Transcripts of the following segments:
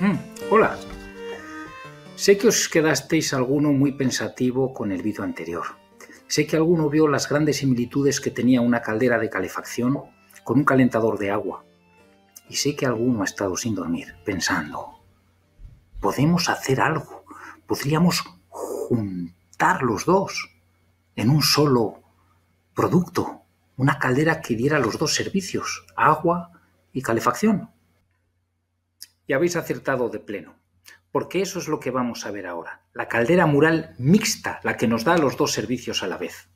Mm, hola. Sé que os quedasteis alguno muy pensativo con el vídeo anterior. Sé que alguno vio las grandes similitudes que tenía una caldera de calefacción con un calentador de agua. Y sé que alguno ha estado sin dormir, pensando, podemos hacer algo, podríamos juntar los dos en un solo producto, una caldera que diera los dos servicios, agua y calefacción. Y habéis acertado de pleno, porque eso es lo que vamos a ver ahora, la caldera mural mixta, la que nos da los dos servicios a la vez.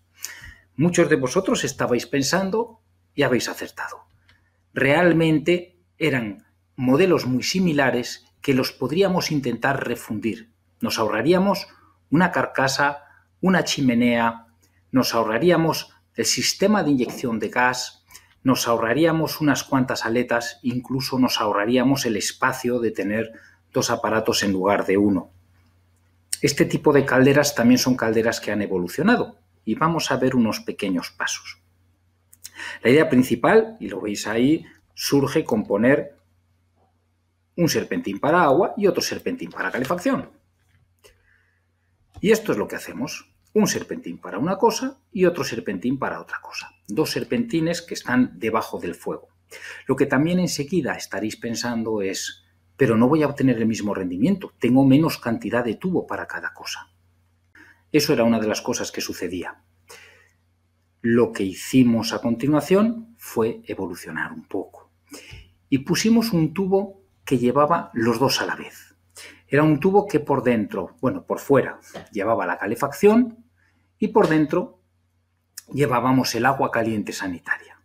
Muchos de vosotros estabais pensando y habéis acertado. Realmente eran modelos muy similares que los podríamos intentar refundir. Nos ahorraríamos una carcasa, una chimenea, nos ahorraríamos el sistema de inyección de gas, nos ahorraríamos unas cuantas aletas, incluso nos ahorraríamos el espacio de tener dos aparatos en lugar de uno. Este tipo de calderas también son calderas que han evolucionado y vamos a ver unos pequeños pasos. La idea principal, y lo veis ahí, surge con poner un serpentín para agua y otro serpentín para calefacción. Y esto es lo que hacemos un serpentín para una cosa y otro serpentín para otra cosa. Dos serpentines que están debajo del fuego. Lo que también enseguida estaréis pensando es, pero no voy a obtener el mismo rendimiento, tengo menos cantidad de tubo para cada cosa. Eso era una de las cosas que sucedía. Lo que hicimos a continuación fue evolucionar un poco. Y pusimos un tubo que llevaba los dos a la vez era un tubo que por dentro, bueno, por fuera, llevaba la calefacción y por dentro llevábamos el agua caliente sanitaria.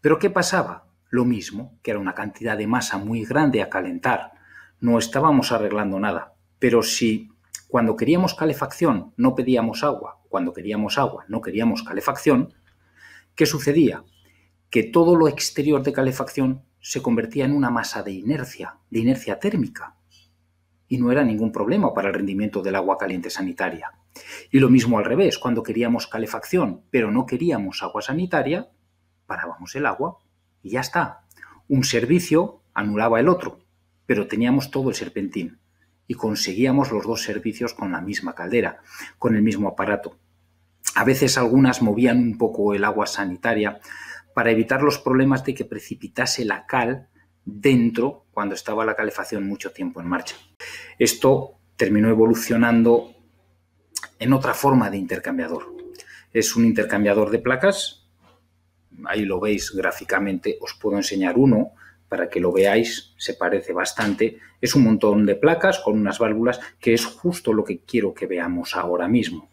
Pero ¿qué pasaba? Lo mismo, que era una cantidad de masa muy grande a calentar. No estábamos arreglando nada. Pero si cuando queríamos calefacción no pedíamos agua, cuando queríamos agua no queríamos calefacción, ¿qué sucedía? Que todo lo exterior de calefacción se convertía en una masa de inercia, de inercia térmica y no era ningún problema para el rendimiento del agua caliente sanitaria. Y lo mismo al revés, cuando queríamos calefacción, pero no queríamos agua sanitaria, parábamos el agua y ya está. Un servicio anulaba el otro, pero teníamos todo el serpentín y conseguíamos los dos servicios con la misma caldera, con el mismo aparato. A veces algunas movían un poco el agua sanitaria para evitar los problemas de que precipitase la cal dentro cuando estaba la calefacción mucho tiempo en marcha. Esto terminó evolucionando en otra forma de intercambiador. Es un intercambiador de placas, ahí lo veis gráficamente, os puedo enseñar uno para que lo veáis, se parece bastante. Es un montón de placas con unas válvulas que es justo lo que quiero que veamos ahora mismo.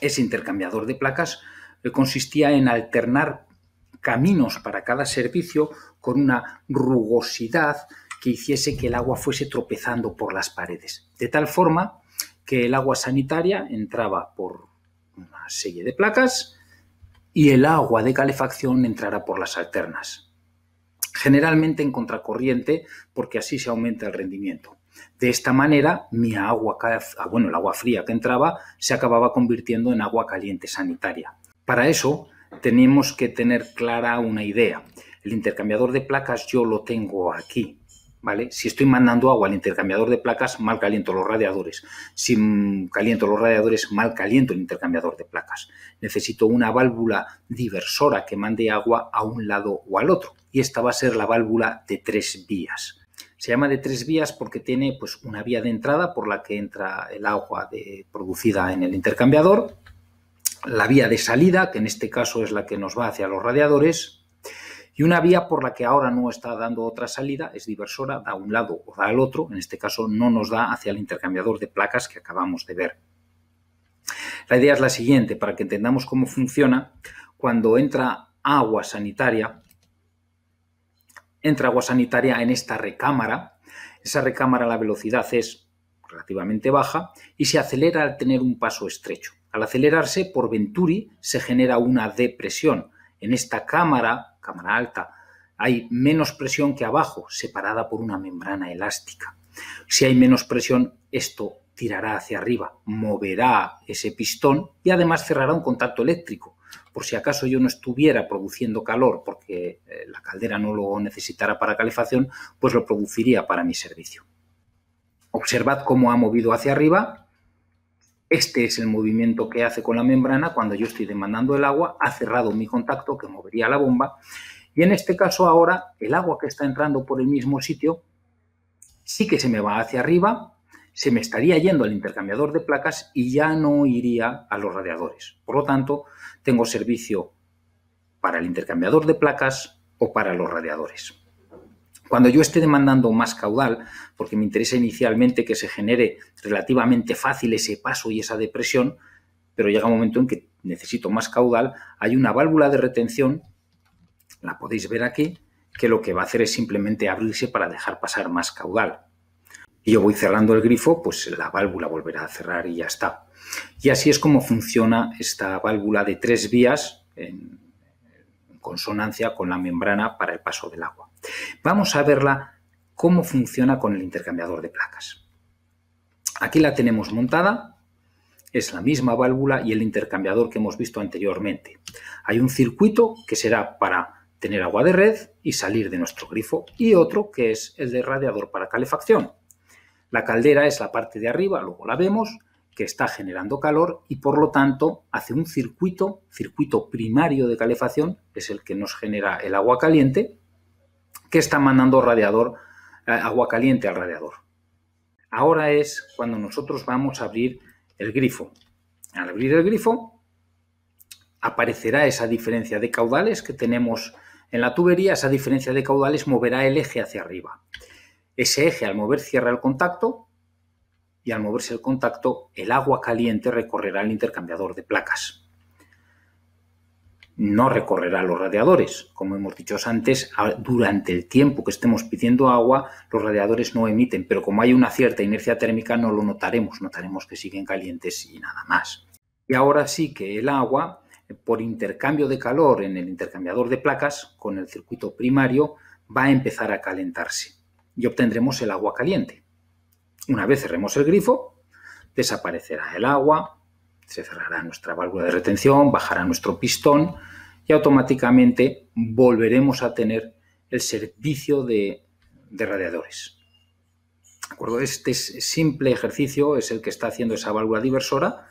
Ese intercambiador de placas eh, consistía en alternar caminos para cada servicio con una rugosidad que hiciese que el agua fuese tropezando por las paredes. De tal forma que el agua sanitaria entraba por una serie de placas y el agua de calefacción entrara por las alternas. Generalmente en contracorriente porque así se aumenta el rendimiento. De esta manera, mi agua, ah, bueno, el agua fría que entraba se acababa convirtiendo en agua caliente sanitaria. Para eso tenemos que tener clara una idea el intercambiador de placas yo lo tengo aquí, ¿vale? Si estoy mandando agua al intercambiador de placas, mal caliento los radiadores. Si caliento los radiadores, mal caliento el intercambiador de placas. Necesito una válvula diversora que mande agua a un lado o al otro. Y esta va a ser la válvula de tres vías. Se llama de tres vías porque tiene pues, una vía de entrada por la que entra el agua de, producida en el intercambiador, la vía de salida, que en este caso es la que nos va hacia los radiadores, y una vía por la que ahora no está dando otra salida es diversora, da un lado o da al otro, en este caso no nos da hacia el intercambiador de placas que acabamos de ver. La idea es la siguiente, para que entendamos cómo funciona, cuando entra agua sanitaria, entra agua sanitaria en esta recámara, esa recámara la velocidad es relativamente baja y se acelera al tener un paso estrecho. Al acelerarse por Venturi se genera una depresión, en esta cámara, cámara alta, hay menos presión que abajo, separada por una membrana elástica. Si hay menos presión, esto tirará hacia arriba, moverá ese pistón y además cerrará un contacto eléctrico. Por si acaso yo no estuviera produciendo calor porque eh, la caldera no lo necesitara para calefacción, pues lo produciría para mi servicio. Observad cómo ha movido hacia arriba este es el movimiento que hace con la membrana cuando yo estoy demandando el agua, ha cerrado mi contacto que movería la bomba y en este caso ahora el agua que está entrando por el mismo sitio sí que se me va hacia arriba, se me estaría yendo al intercambiador de placas y ya no iría a los radiadores. Por lo tanto, tengo servicio para el intercambiador de placas o para los radiadores. Cuando yo esté demandando más caudal, porque me interesa inicialmente que se genere relativamente fácil ese paso y esa depresión, pero llega un momento en que necesito más caudal, hay una válvula de retención, la podéis ver aquí, que lo que va a hacer es simplemente abrirse para dejar pasar más caudal. Y yo voy cerrando el grifo, pues la válvula volverá a cerrar y ya está. Y así es como funciona esta válvula de tres vías en, consonancia con la membrana para el paso del agua. Vamos a verla cómo funciona con el intercambiador de placas. Aquí la tenemos montada, es la misma válvula y el intercambiador que hemos visto anteriormente. Hay un circuito que será para tener agua de red y salir de nuestro grifo y otro que es el de radiador para calefacción. La caldera es la parte de arriba, luego la vemos, que está generando calor y por lo tanto hace un circuito, circuito primario de calefacción, es el que nos genera el agua caliente, que está mandando radiador, eh, agua caliente al radiador. Ahora es cuando nosotros vamos a abrir el grifo. Al abrir el grifo aparecerá esa diferencia de caudales que tenemos en la tubería, esa diferencia de caudales moverá el eje hacia arriba. Ese eje al mover cierra el contacto y al moverse el contacto, el agua caliente recorrerá el intercambiador de placas. No recorrerá los radiadores. Como hemos dicho antes, durante el tiempo que estemos pidiendo agua, los radiadores no emiten, pero como hay una cierta inercia térmica no lo notaremos, notaremos que siguen calientes y nada más. Y ahora sí que el agua, por intercambio de calor en el intercambiador de placas con el circuito primario, va a empezar a calentarse y obtendremos el agua caliente. Una vez cerremos el grifo, desaparecerá el agua, se cerrará nuestra válvula de retención, bajará nuestro pistón y automáticamente volveremos a tener el servicio de, radiadores. acuerdo? Este simple ejercicio es el que está haciendo esa válvula diversora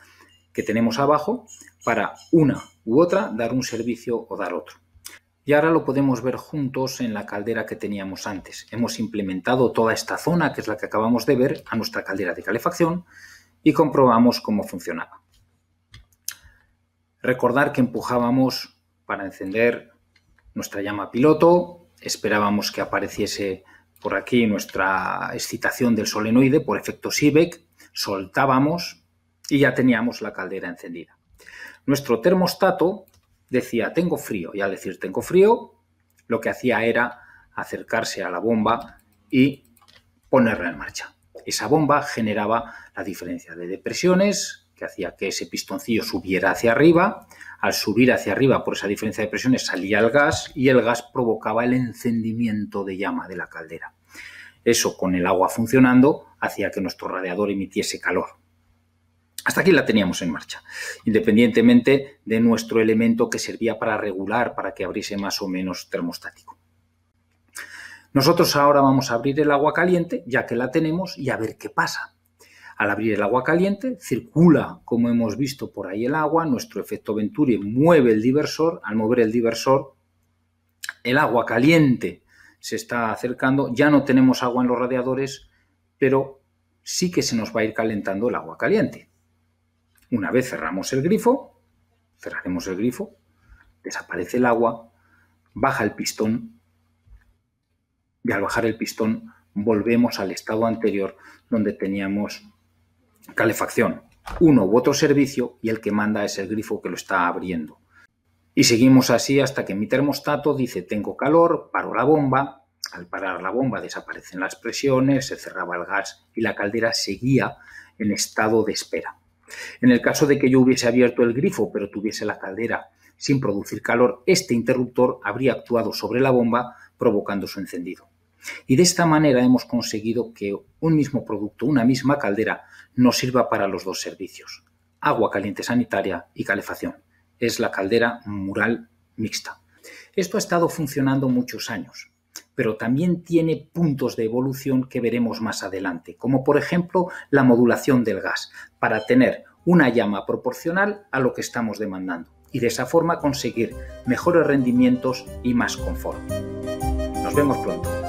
que tenemos abajo para una u otra dar un servicio o dar otro y ahora lo podemos ver juntos en la caldera que teníamos antes. Hemos implementado toda esta zona, que es la que acabamos de ver, a nuestra caldera de calefacción y comprobamos cómo funcionaba. Recordar que empujábamos para encender nuestra llama piloto, esperábamos que apareciese por aquí nuestra excitación del solenoide por efecto Seebeck, soltábamos y ya teníamos la caldera encendida. Nuestro termostato decía, tengo frío. Y al decir, tengo frío, lo que hacía era acercarse a la bomba y ponerla en marcha. Esa bomba generaba la diferencia de depresiones, que hacía que ese pistoncillo subiera hacia arriba. Al subir hacia arriba por esa diferencia de presiones salía el gas y el gas provocaba el encendimiento de llama de la caldera. Eso con el agua funcionando hacía que nuestro radiador emitiese calor. Hasta aquí la teníamos en marcha, independientemente de nuestro elemento que servía para regular, para que abriese más o menos termostático. Nosotros ahora vamos a abrir el agua caliente, ya que la tenemos, y a ver qué pasa. Al abrir el agua caliente, circula, como hemos visto por ahí el agua, nuestro efecto Venturi mueve el diversor, al mover el diversor, el agua caliente se está acercando, ya no tenemos agua en los radiadores, pero sí que se nos va a ir calentando el agua caliente. Una vez cerramos el grifo, cerraremos el grifo, desaparece el agua, baja el pistón y al bajar el pistón volvemos al estado anterior donde teníamos calefacción, uno u otro servicio y el que manda es el grifo que lo está abriendo. Y seguimos así hasta que mi termostato dice tengo calor, paro la bomba, al parar la bomba desaparecen las presiones, se cerraba el gas y la caldera seguía en estado de espera. En el caso de que yo hubiese abierto el grifo pero tuviese la caldera sin producir calor, este interruptor habría actuado sobre la bomba provocando su encendido. Y de esta manera hemos conseguido que un mismo producto, una misma caldera, nos sirva para los dos servicios, agua caliente sanitaria y calefacción. Es la caldera mural mixta. Esto ha estado funcionando muchos años, pero también tiene puntos de evolución que veremos más adelante, como por ejemplo la modulación del gas, para tener una llama proporcional a lo que estamos demandando y de esa forma conseguir mejores rendimientos y más confort. Nos vemos pronto.